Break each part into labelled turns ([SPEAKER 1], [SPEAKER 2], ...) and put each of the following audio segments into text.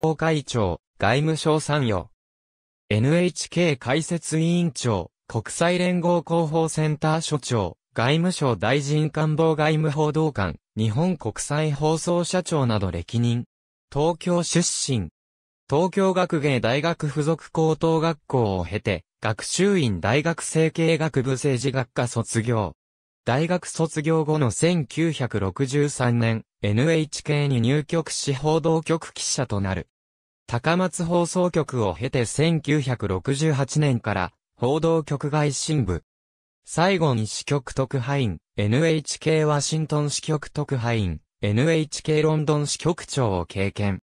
[SPEAKER 1] 法会長、外務省参与。NHK 解説委員長、国際連合広報センター所長、外務省大臣官房外務報道官、日本国際放送社長など歴任。東京出身。東京学芸大学附属高等学校を経て、学習院大学政経学部政治学科卒業。大学卒業後の1963年、NHK に入局し報道局記者となる。高松放送局を経て1968年から報道局外新部。最後に支局特派員、NHK ワシントン支局特派員、NHK ロンドン支局長を経験。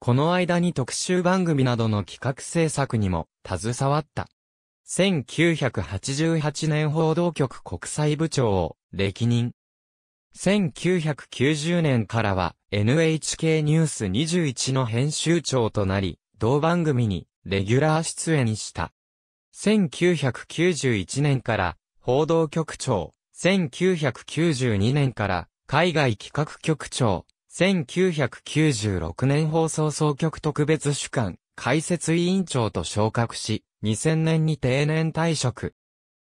[SPEAKER 1] この間に特集番組などの企画制作にも携わった。1988年報道局国際部長を歴任。1990年からは NHK ニュース21の編集長となり、同番組にレギュラー出演した。1991年から報道局長、1992年から海外企画局長、1996年放送総局特別主管、解説委員長と昇格し、2000年に定年退職。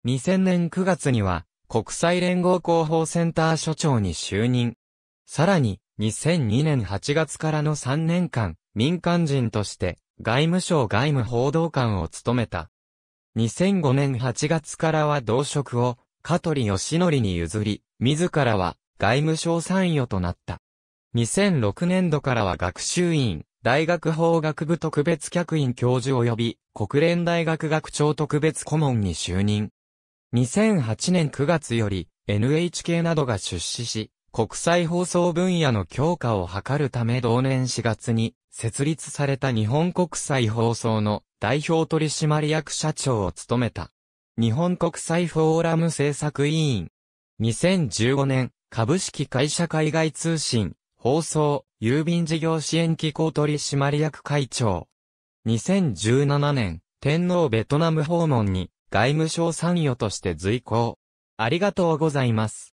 [SPEAKER 1] 2000年9月には、国際連合広報センター所長に就任。さらに、2002年8月からの3年間、民間人として、外務省外務報道官を務めた。2005年8月からは同職を、香取義則に譲り、自らは、外務省参与となった。2006年度からは学習院、大学法学部特別客員教授及び、国連大学学長特別顧問に就任。2008年9月より NHK などが出資し、国際放送分野の強化を図るため同年4月に設立された日本国際放送の代表取締役社長を務めた。日本国際フォーラム制作委員。2015年、株式会社海外通信、放送、郵便事業支援機構取締役会長。2017年、天皇ベトナム訪問に外務省参与として随行。ありがとうございます。